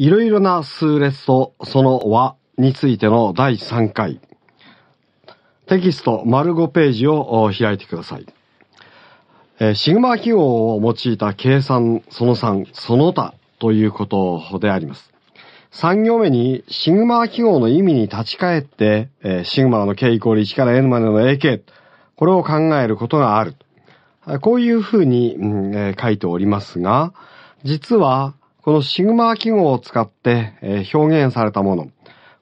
いろいろな数列とその和についての第3回。テキスト丸5ページを開いてください。シグマ記号を用いた計算その3、その他ということであります。3行目にシグマ記号の意味に立ち返って、シグマの K イコール1から N までの AK、これを考えることがある。こういうふうに、うんえ書いておりますが、実はこのシグマ記号を使って表現されたもの、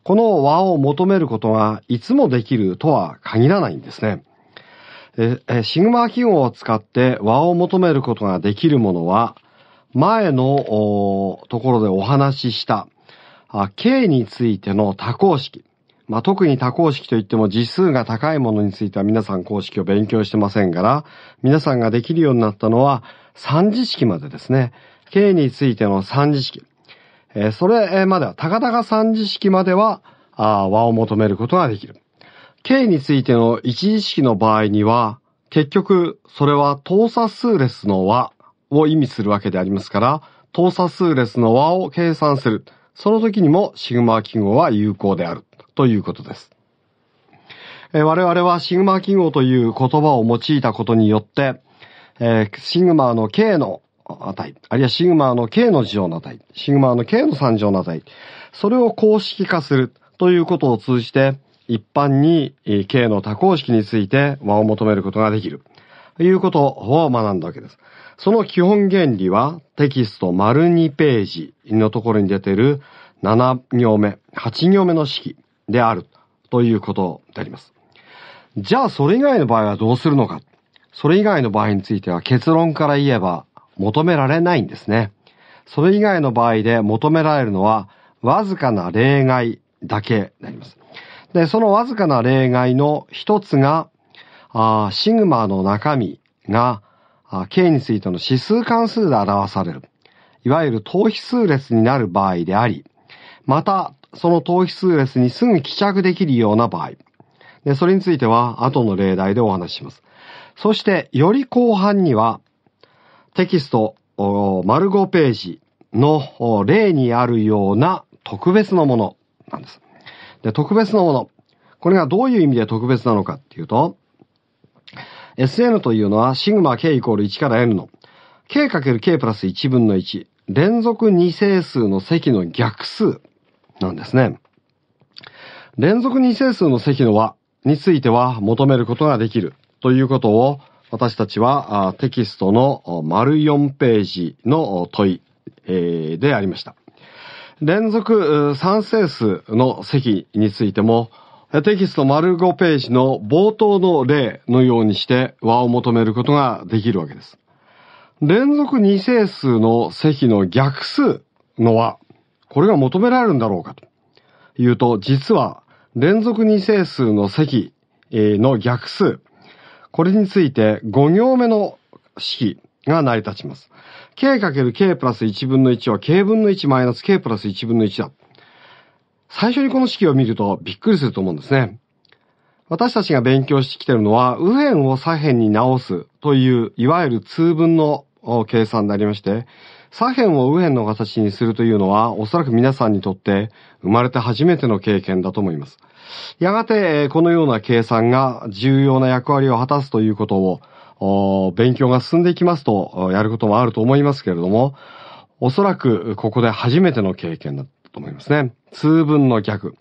この和を求めることがいつもできるとは限らないんですね。シグマ記号を使って和を求めることができるものは、前のところでお話しした、K についての多項式。まあ、特に多項式といっても時数が高いものについては皆さん公式を勉強してませんから、皆さんができるようになったのは3次式までですね。刑についての三次式。えそれまでは、たかたか三次式までは、あ和を求めることができる。刑についての一次式の場合には、結局、それは等差数列の和を意味するわけでありますから、等差数列の和を計算する。その時にもシグマ記号は有効である。ということです。え我々はシグマ記号という言葉を用いたことによって、えシグマの K の値、あるいはシグマの K の乗の値、シグマの K の3乗の値、それを公式化するということを通じて、一般に K の多項式について和を求めることができる。ということを学んだわけです。その基本原理はテキスト丸2ページのところに出ている7行目、8行目の式であるということであります。じゃあそれ以外の場合はどうするのか。それ以外の場合については結論から言えば求められないんですね。それ以外の場合で求められるのは、わずかな例外だけになります。で、そのわずかな例外の一つが、あシグマの中身が、K についての指数関数で表される。いわゆる等比数列になる場合であり、また、その等比数列にすぐ帰着できるような場合。で、それについては後の例題でお話しします。そして、より後半には、テキスト丸5ページの例にあるような特別なものなんです。で、特別なもの。これがどういう意味で特別なのかっていうと、SN というのはシグマ k イコール1から n の k×k プラス1分の1連続2整数の積の逆数なんですね。連続2整数の積の和については求めることができるということを私たちはテキストの丸4ページの問い、でありました。連続算整数の積についても、テキスト丸5ページの冒頭の例のようにして和を求めることができるわけです。連続2整数の積の逆数の和、これが求められるんだろうかというと、実は連続2整数の積の逆数、これについて5行目の式が成り立ちます。k×k プラス1分の1は k 分の1マイナス k プラス1分の1だ。最初にこの式を見るとびっくりすると思うんですね。私たちが勉強してきているのは、右辺を左辺に直すという、いわゆる通分の計算になりまして、左辺を右辺の形にするというのは、おそらく皆さんにとって生まれて初めての経験だと思います。やがて、このような計算が重要な役割を果たすということを、勉強が進んでいきますと、やることもあると思いますけれども、おそらくここで初めての経験だと思いますね。通分の逆。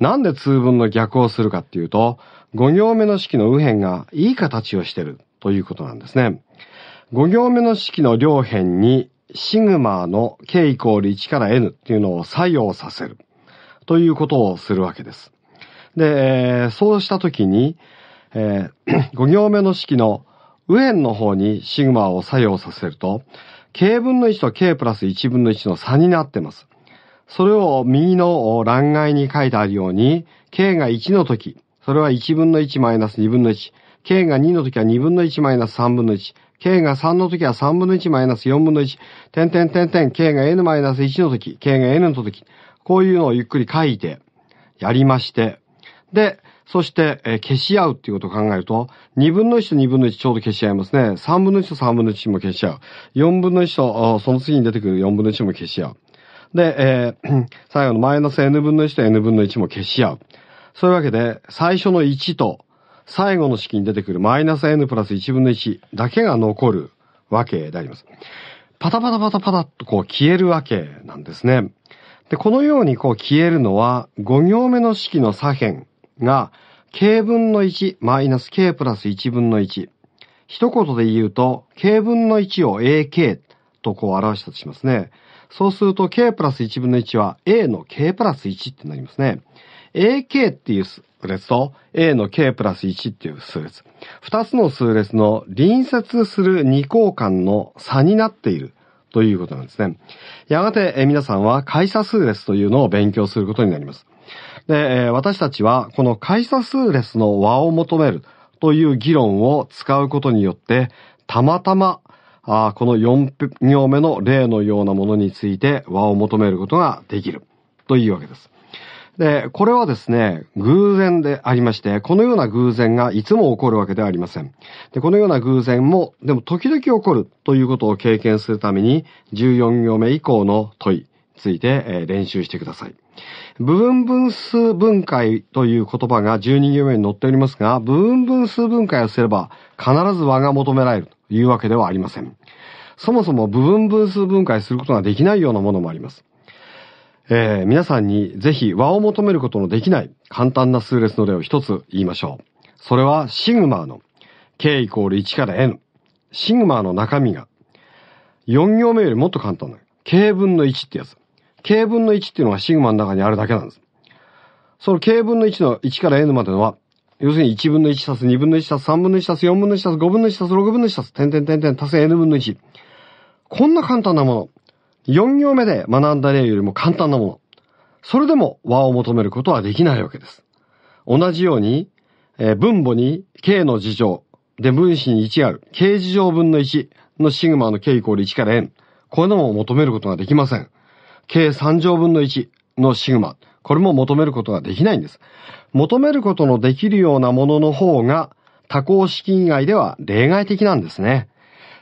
なんで通分の逆をするかっていうと、5行目の式の右辺がいい形をしてるということなんですね。5行目の式の両辺にシグマの k イコール1から n っていうのを作用させるということをするわけです。で、そうしたときに、5 行目の式の右辺の方にシグマを作用させると、k 分の1と k プラス1分の1の差になってます。それを右の欄外に書いてあるように、k が1の時、それは1分の1マイナス2分の1、k が2の時は2分の1マイナス3分の1、k が3の時は3分の1マイナス4分の1、点点点点 k が n マイナス1の時、k が n の時、こういうのをゆっくり書いて、やりまして、で、そして、えー、消し合うっていうことを考えると、2分の1と2分の1ちょうど消し合いますね。3分の1と3分の1も消し合う。4分の1と、その次に出てくる4分の1も消し合う。で、えー、最後のマイナス n 分の1と n 分の1も消し合う。そういうわけで、最初の1と最後の式に出てくるマイナス n プラス1分の1だけが残るわけであります。パタパタパタパタっとこう消えるわけなんですね。で、このようにこう消えるのは5行目の式の左辺が k 分の1マイナス k プラス1分の1。一言で言うと k 分の1を ak とこう表したとしますね。そうすると k プラス1分の1は a の k プラス1ってなりますね。ak っていうく列と A の k プラス1っていう数列。二つの数列の隣接する二交換の差になっているということなんですね。やがて皆さんは解差数列というのを勉強することになります。で、私たちはこの解差数列の和を求めるという議論を使うことによって、たまたまあこの4行目の例のようなものについて和を求めることができるというわけです。で、これはですね、偶然でありまして、このような偶然がいつも起こるわけではありません。で、このような偶然も、でも時々起こるということを経験するために、14行目以降の問い、ついて、え練習してください。部分分数分解という言葉が12行目に載っておりますが、部分分数分解をすれば必ず和が求められるというわけではありません。そもそも部分分数分解することができないようなものもあります。えー、皆さんにぜひ和を求めることのできない簡単な数列の例を一つ言いましょう。それはシグマの k イコール1から n。シグマの中身が4行目よりもっと簡単な k 分の1ってやつ。k 分の1っていうのがシグマの中にあるだけなんです。その k 分の1の1から n までのは、要するに1分の1足す2分の1足す3分の1足す4分の1足す5分の1足す6分の1足す点点点点足す n 分の1。こんな簡単なもの。4行目で学んだ例よりも簡単なもの。それでも和を求めることはできないわけです。同じように、えー、分母に k の事情で分子に1ある k 事情分の1のシグマの k イコール1から n。これのも求めることができません。k3 乗分の1のシグマ。これも求めることができないんです。求めることのできるようなものの方が多項式以外では例外的なんですね。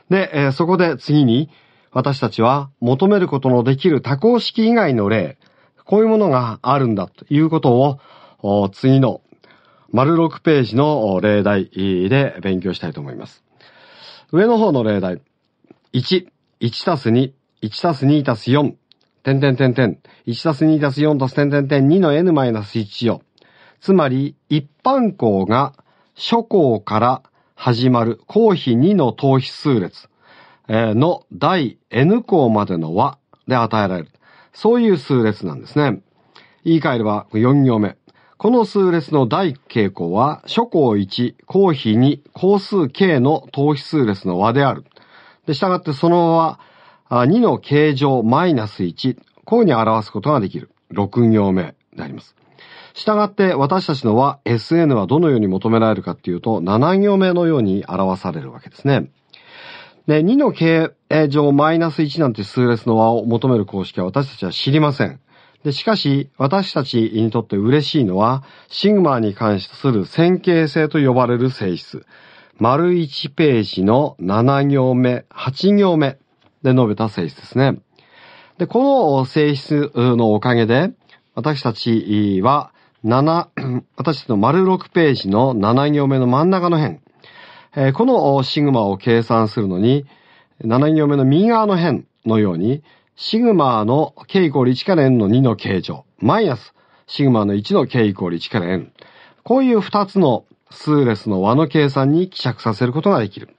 で、えー、そこで次に、私たちは求めることのできる多項式以外の例、こういうものがあるんだということを、次の丸6ページの例題で勉強したいと思います。上の方の例題。1、1たす2、1たす2たす4、点点点点、1たす2たす4たす点点点2の n マイナス1よ。つまり、一般項が諸項から始まる公費2の等比数列。えの第 n 項までの和で与えられる。そういう数列なんですね。言い換えれば4行目。この数列の第傾向は、諸項1、項比2、項数 k の等比数列の和である。で、従ってその和は、2の形状マイナス1、こういうに表すことができる。6行目であります。従って私たちの和、SN はどのように求められるかっていうと、7行目のように表されるわけですね。ね、2の形状マイナス1なんて数列の和を求める公式は私たちは知りません。で、しかし、私たちにとって嬉しいのは、シグマに関する線形性と呼ばれる性質。丸1ページの7行目、8行目で述べた性質ですね。で、この性質のおかげで、私たちは、7、私たちの丸6ページの7行目の真ん中の辺、えー、このシグマを計算するのに、7行目の右側の辺のように、シグマの k イコール1から n の2の形状、マイナスシグマの1の k イコール1から n。こういう2つの数列の和の計算に希釈させることができる。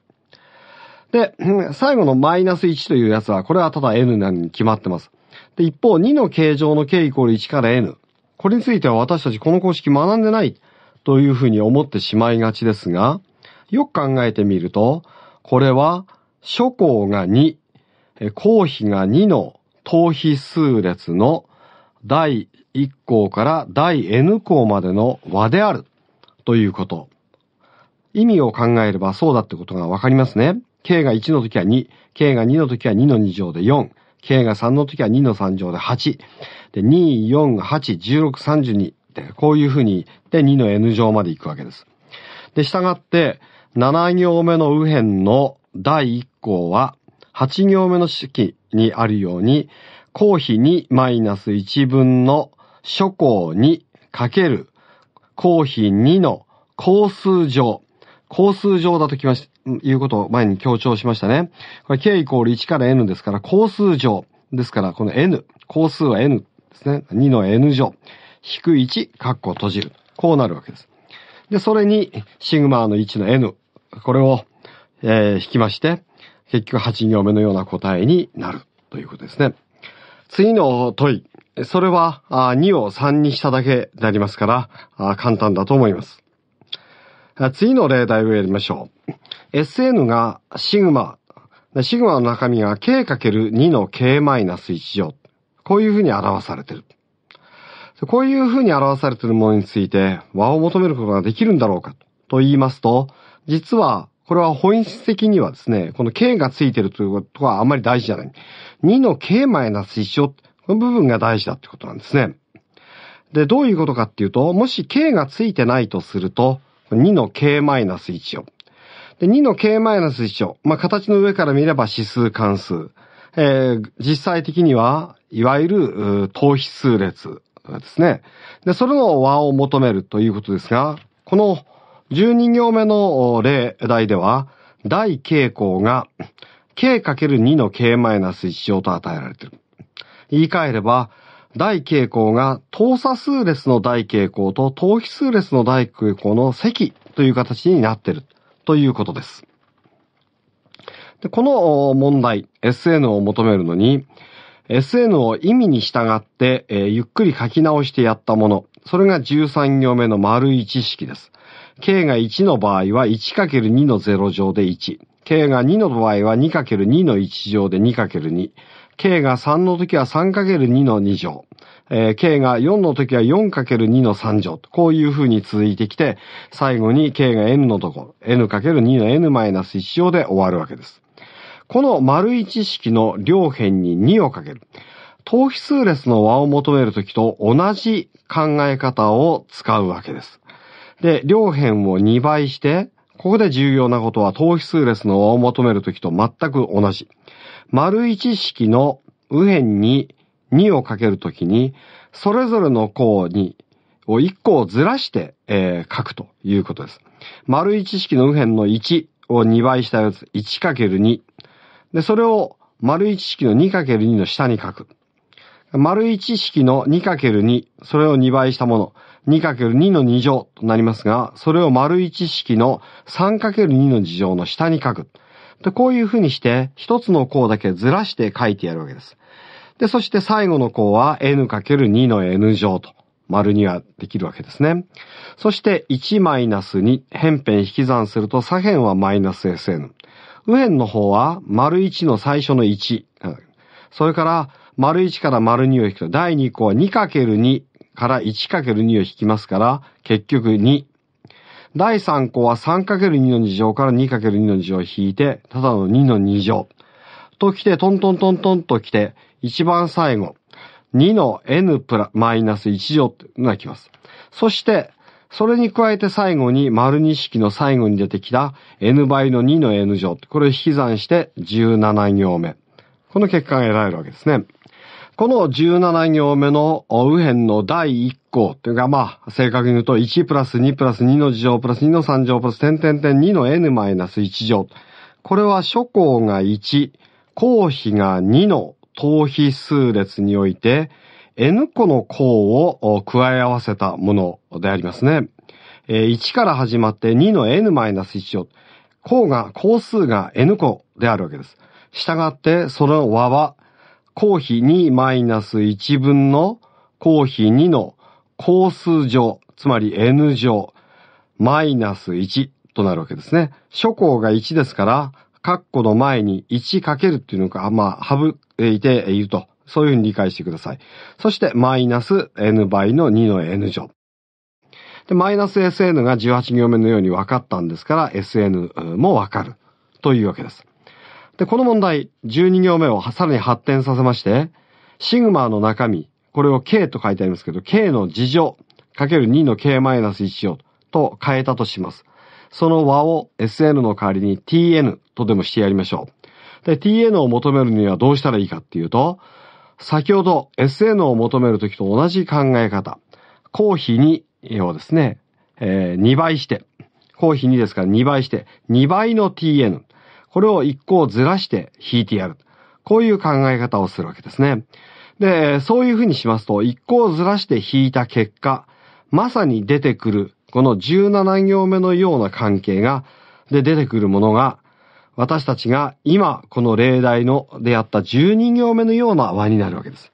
で、最後のマイナス1というやつは、これはただ n なのに決まってます。で、一方、2の形状の k イコール1から n。これについては私たちこの公式学んでないというふうに思ってしまいがちですが、よく考えてみると、これは諸項が2、公費が2の等比数列の第1項から第 N 項までの和であるということ。意味を考えればそうだってことがわかりますね。k が1の時は2、k が2の時は2の2乗で4、k が3の時は2の3乗で8、で、2、4、8、16、32って、こういうふうに、で、2の n 乗まで行くわけです。で、従って、7行目の右辺の第1項は、8行目の式にあるように、公費にマイナス1分の諸項にかける公費2の公数上。公数上だときまし、いうことを前に強調しましたね。これ k イコール1から n ですから、公数上。ですから、この n、公数は n ですね。2の n 乗。引く1、括弧閉じる。こうなるわけです。で、それに、シグマの1の n これを、えー、引きまして、結局8行目のような答えになるということですね。次の問い。それは2を3にしただけでありますから簡単だと思います。次の例題をやりましょう。SN がシグマ。シグマの中身が K×2 の K-1 乗。こういうふうに表されている。こういうふうに表されているものについて和を求めることができるんだろうかと言いますと、実は、これは本質的にはですね、この k がついてるということはあんまり大事じゃない。2の k-1 マイナス乗、この部分が大事だってことなんですね。で、どういうことかっていうと、もし k がついてないとすると、2の k-1 マイナス乗。で、2の k-1 マイナス乗。まあ、形の上から見れば指数関数。えー、実際的には、いわゆる、等比数列ですね。で、それの和を求めるということですが、この12行目の例題では、大傾向が k×2 の k-1 乗と与えられている。言い換えれば、大傾向が等差数列の大傾向と等比数列の大傾向の積という形になっているということです。でこの問題、SN を求めるのに、SN を意味に従って、えー、ゆっくり書き直してやったもの、それが13行目の丸1式です。k が1の場合は 1×2 の0乗で1。k が2の場合は 2×2 の1乗で 2×2。k が3の時は 3×2 の2乗。えー、k が4の時は 4×2 の3乗。こういう風に続いてきて、最後に k が n のところ、n×2 の n-1 乗で終わるわけです。この丸一式の両辺に2をかける。等比数列の和を求めるときと同じ考え方を使うわけです。で、両辺を2倍して、ここで重要なことは等比数列の和を求めるときと全く同じ。丸1式の右辺に2をかけるときに、それぞれの項に、を1個をずらして、えー、書くということです。丸1式の右辺の1を2倍したやつ、1×2。で、それを丸1式の 2×2 の下に書く。丸1式の 2×2、それを2倍したもの。2×2 の2乗となりますが、それを丸1式の 3×2 の2乗の下に書く。で、こういう風にして、一つの項だけずらして書いてやるわけです。で、そして最後の項は n×2 の n 乗と、丸にはできるわけですね。そして1 2、辺辺引き算すると左辺はマイナス sn。右辺の方は丸1の最初の1。それから、丸1から丸2を引くと、第2項は 2×2 から 1×2 を引きますから、結局2。第3項は 3×2 の2乗から 2×2 の2乗を引いて、ただの2の2乗。ときて、トントントントンときて、一番最後、2の n プラマイナス1乗ってのがきます。そして、それに加えて最後に丸2式の最後に出てきた n 倍の2の n 乗。これを引き算して17行目。この結果が得られるわけですね。この17行目の右辺の第1項というか、まあ、正確に言うと1プラス2プラス2の事乗プラス2の3乗プラス点点点2の n マイナス1乗。これは諸項が1、項比が2の等比数列において、n 個の項を加え合わせたものでありますね。1から始まって2の n マイナス1乗。項が、項数が n 個であるわけです。したがって、その和は公費2マイナス1分の公費2の公数乗、つまり n 乗、マイナス1となるわけですね。諸項が1ですから、括弧の前に1かけるっていうのが、まあ、省いていると。そういうふうに理解してください。そして、マイナス n 倍の2の n 乗。で、マイナス sn が18行目のように分かったんですから、sn も分かるというわけです。で、この問題、12行目をさらに発展させまして、シグマの中身、これを K と書いてありますけど、K の事情、かける2の K-1 をと変えたとします。その和を SN の代わりに TN とでもしてやりましょう。で、TN を求めるにはどうしたらいいかっていうと、先ほど SN を求めるときと同じ考え方。コーヒー2をですね、えー、2倍して、コーヒー2ですから2倍して、2倍の TN。これを一個ずらして引いてやる。こういう考え方をするわけですね。で、そういうふうにしますと、一個ずらして引いた結果、まさに出てくる、この17行目のような関係が、で出てくるものが、私たちが今この例題ので会った12行目のような輪になるわけです。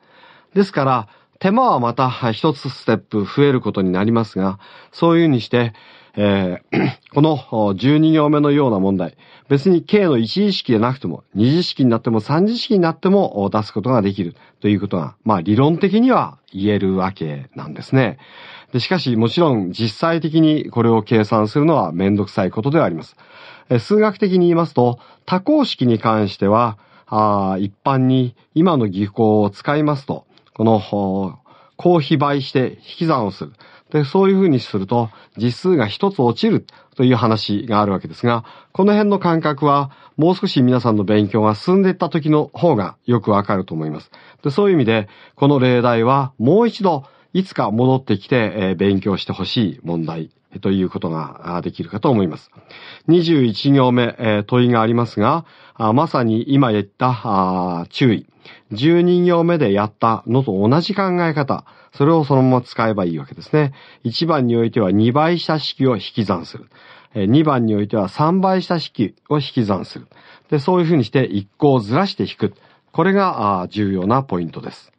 ですから、手間はまた一つステップ増えることになりますが、そういうふうにして、えー、この12行目のような問題、別に K の1意識でなくても、2次式になっても3次式になっても出すことができるということが、まあ理論的には言えるわけなんですね。でしかし、もちろん実際的にこれを計算するのはめんどくさいことではあります。数学的に言いますと、多項式に関しては、あ一般に今の技法を使いますと、この、公費倍して引き算をする。で、そういうふうにすると、実数が一つ落ちるという話があるわけですが、この辺の感覚は、もう少し皆さんの勉強が進んでいった時の方がよくわかると思います。で、そういう意味で、この例題はもう一度、いつか戻ってきて、え勉強してほしい問題ということができるかと思います。21行目、問いがありますが、まさに今言った注意。12行目でやったのと同じ考え方。それをそのまま使えばいいわけですね。1番においては2倍した式を引き算する。2番においては3倍した式を引き算する。で、そういうふうにして1個をずらして引く。これが重要なポイントです。